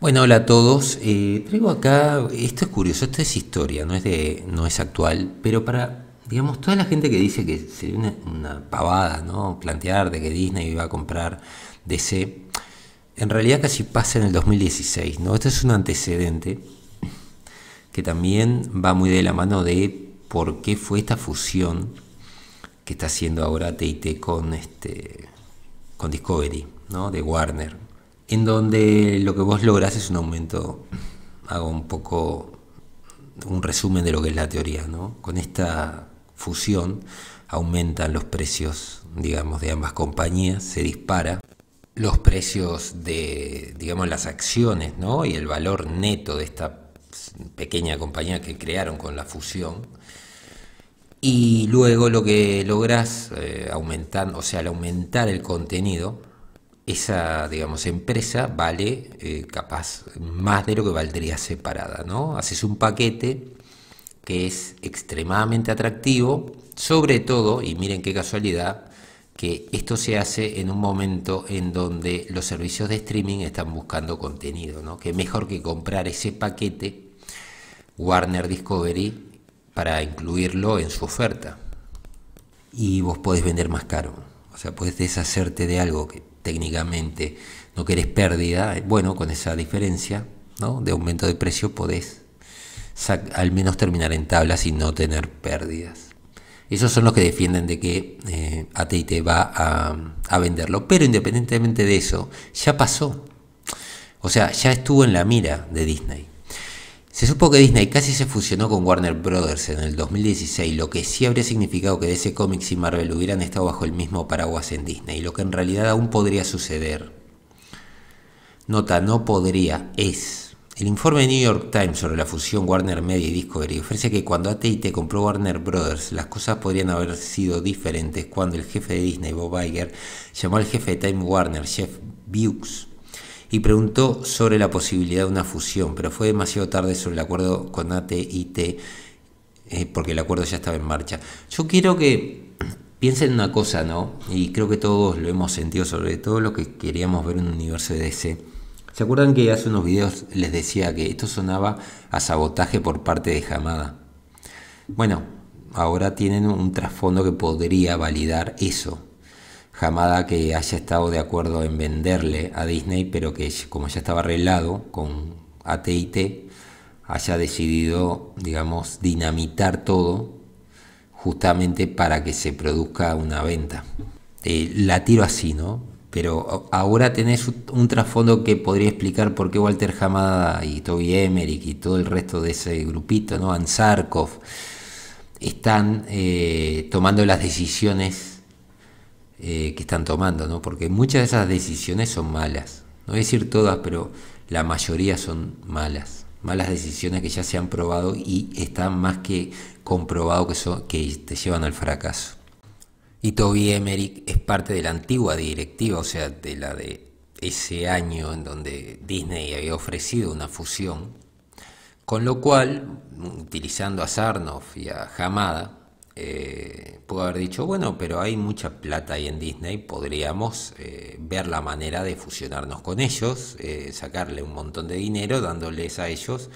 Bueno, hola a todos. Eh, traigo acá, esto es curioso, esto es historia, no es, de, no es actual, pero para, digamos, toda la gente que dice que sería una, pavada, ¿no? Plantear de que Disney iba a comprar DC, en realidad casi pasa en el 2016, ¿no? Esto es un antecedente que también va muy de la mano de por qué fue esta fusión que está haciendo ahora TIT con, este, con Discovery, ¿no? De Warner en donde lo que vos lográs es un aumento, hago un poco un resumen de lo que es la teoría, ¿no? Con esta fusión aumentan los precios, digamos, de ambas compañías, se dispara los precios de, digamos, las acciones, ¿no? Y el valor neto de esta pequeña compañía que crearon con la fusión. Y luego lo que logras eh, o sea, al aumentar el contenido, esa, digamos, empresa vale eh, capaz más de lo que valdría separada, ¿no? Haces un paquete que es extremadamente atractivo, sobre todo, y miren qué casualidad, que esto se hace en un momento en donde los servicios de streaming están buscando contenido, ¿no? Que mejor que comprar ese paquete Warner Discovery para incluirlo en su oferta. Y vos podés vender más caro, o sea, podés deshacerte de algo que técnicamente no querés pérdida, bueno, con esa diferencia ¿no? de aumento de precio podés al menos terminar en tablas y no tener pérdidas. Esos son los que defienden de que eh, ATT va a venderlo. Pero independientemente de eso, ya pasó. O sea, ya estuvo en la mira de Disney. Se supo que Disney casi se fusionó con Warner Brothers en el 2016, lo que sí habría significado que DC Comics y Marvel hubieran estado bajo el mismo paraguas en Disney, lo que en realidad aún podría suceder. Nota, no podría, es. El informe de New York Times sobre la fusión Warner Media y Discovery ofrece que cuando AT&T compró Warner Brothers, las cosas podrían haber sido diferentes cuando el jefe de Disney, Bob Iger, llamó al jefe de Time Warner, Jeff Bewkes, y preguntó sobre la posibilidad de una fusión, pero fue demasiado tarde sobre el acuerdo con ATIT eh, porque el acuerdo ya estaba en marcha. Yo quiero que piensen una cosa, ¿no? Y creo que todos lo hemos sentido, sobre todo lo que queríamos ver en un universo de DC. ¿Se acuerdan que hace unos videos les decía que esto sonaba a sabotaje por parte de Jamada? Bueno, ahora tienen un trasfondo que podría validar eso, Jamada que haya estado de acuerdo en venderle a Disney, pero que como ya estaba arreglado con ATT, haya decidido, digamos, dinamitar todo justamente para que se produzca una venta. Eh, la tiro así, ¿no? Pero ahora tenés un trasfondo que podría explicar por qué Walter Hamada y Toby Emmerich y todo el resto de ese grupito, ¿no? Ansarkov, están eh, tomando las decisiones eh, que están tomando, porque muchas de esas decisiones son malas. No voy a decir todas, pero la mayoría son malas. Malas decisiones que ya se han probado y están más que comprobado que, que te llevan al fracaso. Y Toby Emerick es parte de la antigua directiva, o sea, de la de ese año en donde Disney había ofrecido una fusión, con lo cual, utilizando a Sarnoff y a Jamada eh, pudo haber dicho, bueno, pero hay mucha plata ahí en Disney, podríamos eh, ver la manera de fusionarnos con ellos, eh, sacarle un montón de dinero, dándoles a ellos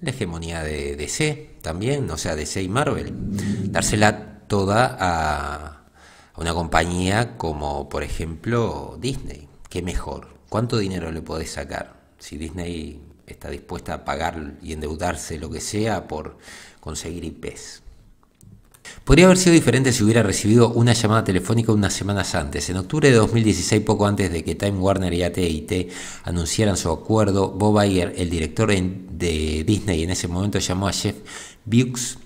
la hegemonía de DC también, o sea, DC y Marvel, dársela toda a, una compañía como, por ejemplo, Disney. ¿Qué mejor? ¿Cuánto dinero le podés sacar? Si Disney está dispuesta a pagar y endeudarse lo que sea por conseguir IPs. Podría haber sido diferente si hubiera recibido una llamada telefónica unas semanas antes. En octubre de 2016, poco antes de que Time Warner y AT&T anunciaran su acuerdo, Bob Iger, el director de Disney en ese momento, llamó a Jeff Bukes,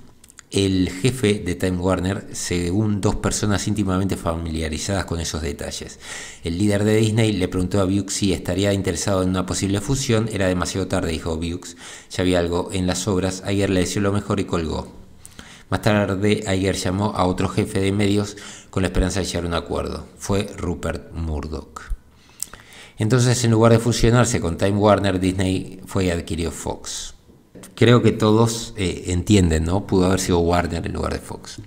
el jefe de Time Warner, según dos personas íntimamente familiarizadas con esos detalles. El líder de Disney le preguntó a Bukes si estaría interesado en una posible fusión. Era demasiado tarde, dijo Bukes. Ya había algo en las obras. Iger le deseó lo mejor y colgó. Más tarde, ayer llamó a otro jefe de medios con la esperanza de llegar a un acuerdo. Fue Rupert Murdoch. Entonces, en lugar de fusionarse con Time Warner, Disney fue y adquirió Fox creo que todos eh, entienden, ¿no? Pudo haber sido Warner en lugar de Fox.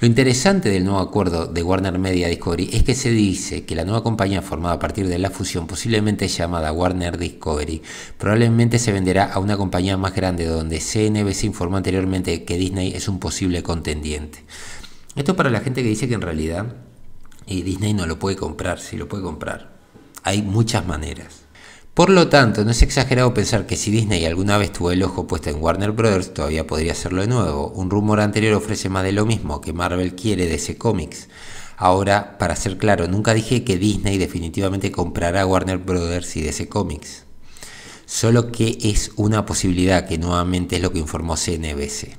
Lo interesante del nuevo acuerdo de Warner Media Discovery es que se dice que la nueva compañía formada a partir de la fusión, posiblemente llamada Warner Discovery, probablemente se venderá a una compañía más grande donde CNBC informó anteriormente que Disney es un posible contendiente. Esto para la gente que dice que en realidad eh, Disney no lo puede comprar, si lo puede comprar. Hay muchas maneras. Por lo tanto, no es exagerado pensar que si Disney alguna vez tuvo el ojo puesto en Warner Bros., todavía podría hacerlo de nuevo. Un rumor anterior ofrece más de lo mismo que Marvel quiere de ese cómics. Ahora, para ser claro, nunca dije que Disney definitivamente comprará Warner Bros. y ese Comics. Solo que es una posibilidad que nuevamente es lo que informó CNBC.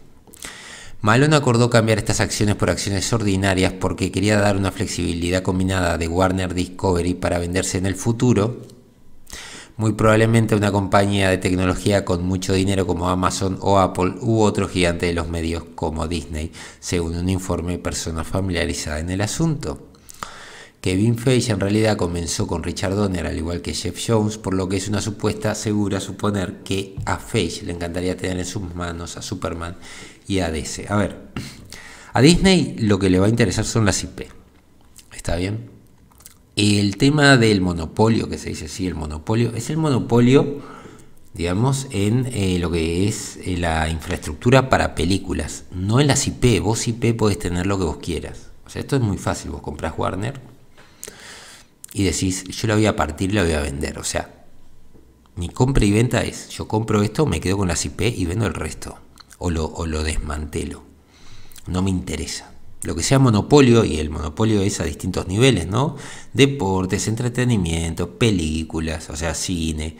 Malone acordó cambiar estas acciones por acciones ordinarias porque quería dar una flexibilidad combinada de Warner Discovery para venderse en el futuro muy probablemente una compañía de tecnología con mucho dinero como Amazon o Apple u otro gigante de los medios como Disney, según un informe de persona familiarizada en el asunto. Kevin Feige en realidad comenzó con Richard Donner al igual que Jeff Jones, por lo que es una supuesta segura suponer que a Feige le encantaría tener en sus manos a Superman y a DC. A ver, a Disney lo que le va a interesar son las IP. ¿Está bien? El tema del monopolio, que se dice así, el monopolio, es el monopolio, digamos, en eh, lo que es eh, la infraestructura para películas, no en las IP. Vos IP podés tener lo que vos quieras. O sea, esto es muy fácil. Vos compras Warner y decís, yo la voy a partir y la voy a vender. O sea, mi compra y venta es, yo compro esto, me quedo con las IP y vendo el resto. O lo, o lo desmantelo. No me interesa lo que sea monopolio, y el monopolio es a distintos niveles, ¿no? Deportes, entretenimiento, películas, o sea, cine.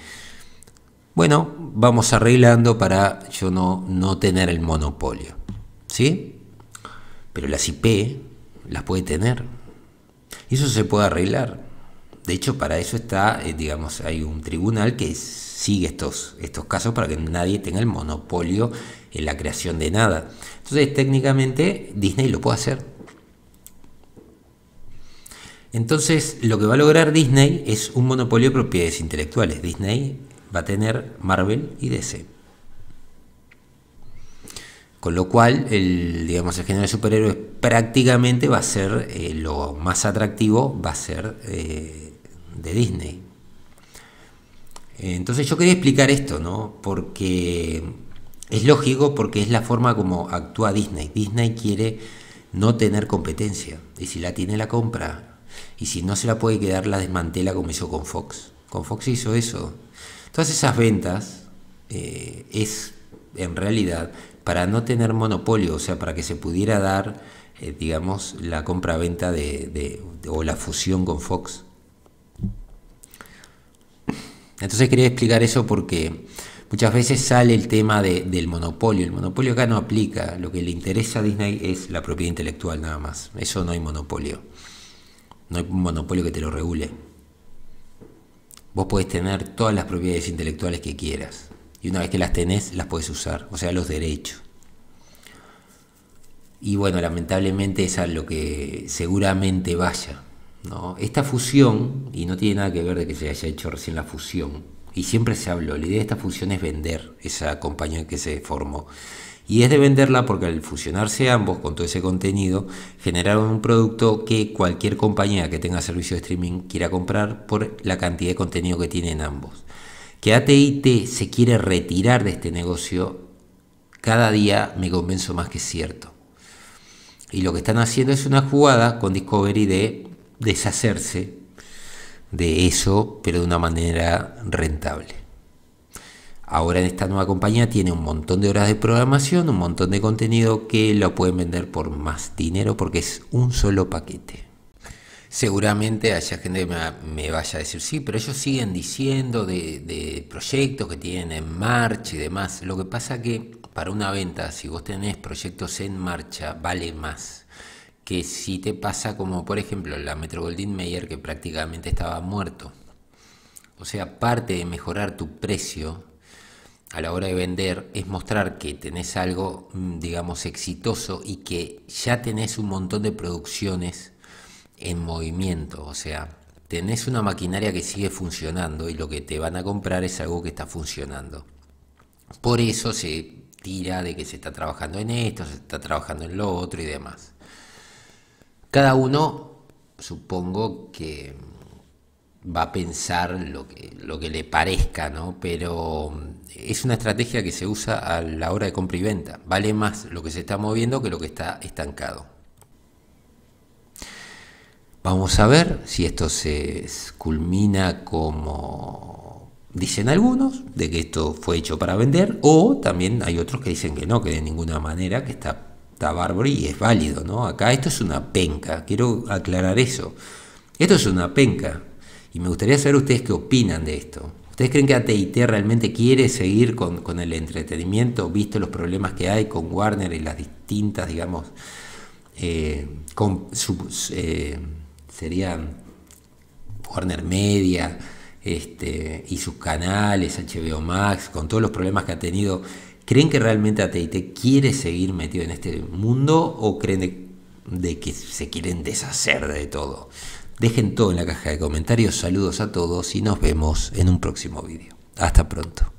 Bueno, vamos arreglando para yo no, no tener el monopolio, ¿sí? Pero las IP las puede tener. Y eso se puede arreglar. De hecho, para eso está, eh, digamos, hay un tribunal que sigue estos, estos casos para que nadie tenga el monopolio en la creación de nada. Entonces técnicamente Disney lo puede hacer. Entonces lo que va a lograr Disney es un monopolio de propiedades intelectuales. Disney va a tener Marvel y DC. Con lo cual, el, digamos, el género superhéroes prácticamente va a ser eh, lo más atractivo, va a ser eh, de Disney. Entonces yo quería explicar esto, ¿no? Porque es lógico porque es la forma como actúa Disney. Disney quiere no tener competencia. Y si la tiene, la compra. Y si no se la puede quedar, la desmantela como hizo con Fox. Con Fox hizo eso. Todas esas ventas eh, es en realidad para no tener monopolio, o sea, para que se pudiera dar, eh, digamos, la compra-venta de, o la fusión con Fox. Entonces quería explicar eso porque Muchas veces sale el tema del monopolio. El monopolio acá no aplica. Lo que le interesa a Disney es la propiedad intelectual nada más. Eso no hay monopolio. No hay un monopolio que te lo regule. Vos podés tener todas las propiedades intelectuales que quieras. Y una vez que las tenés, las podés usar. O sea, los derechos. Y bueno, lamentablemente es a lo que seguramente vaya. Esta fusión, y no tiene nada que ver de que se haya hecho recién la fusión, y siempre se habló, la idea de esta fusión es vender esa compañía que se formó. Y es de venderla porque al fusionarse ambos con todo ese contenido, generaron un producto que cualquier compañía que tenga servicio de streaming quiera comprar por la cantidad de contenido que tienen ambos. Que ATT se quiere retirar de este negocio, cada día me convenzo más que es cierto. Y lo que están haciendo es una jugada con Discovery de deshacerse de eso, pero de una manera rentable. Ahora en esta nueva compañía tiene un montón de horas de programación, un montón de contenido que lo pueden vender por más dinero porque es un solo paquete. Seguramente haya gente que me vaya a decir, sí, pero ellos siguen diciendo de, de proyectos que tienen en marcha y demás. Lo que pasa que para una venta, si vos tenés proyectos en marcha, vale más que si te pasa como por ejemplo la Metro Goldwyn Mayer que prácticamente estaba muerto. O sea, parte de mejorar tu precio a la hora de vender es mostrar que tenés algo, mm, digamos, exitoso y que ya tenés un montón de producciones en movimiento. O sea, tenés una maquinaria que sigue funcionando y lo que te van a comprar es algo que está funcionando. Por eso se tira de que se está trabajando en esto, se está trabajando en lo otro y demás. Cada uno, supongo que va a pensar lo que, lo que le parezca, ¿no? Pero mm, es una estrategia que se usa a la hora de compra y venta. Vale más lo que se está moviendo que lo que está estancado. Vamos a ver si esto se culmina como dicen algunos, de que esto fue hecho para vender, o también hay otros que dicen que no, que de ninguna manera, que está a bárbaro y es válido, ¿no? Acá esto es una penca, quiero aclarar eso. Esto es una penca y me gustaría saber ustedes qué opinan de esto. ¿Ustedes creen que ATT realmente quiere seguir con, el entretenimiento, visto los problemas que hay con Warner y las distintas, digamos, eh, con, eh, serían Warner Media este, y sus canales, HBO Max, con todos los problemas que ha tenido ¿Creen que realmente AT&T quiere seguir metido en este mundo o creen de, que se quieren deshacer de todo? Dejen todo en la caja de comentarios, saludos a todos y nos vemos en un próximo vídeo. Hasta pronto.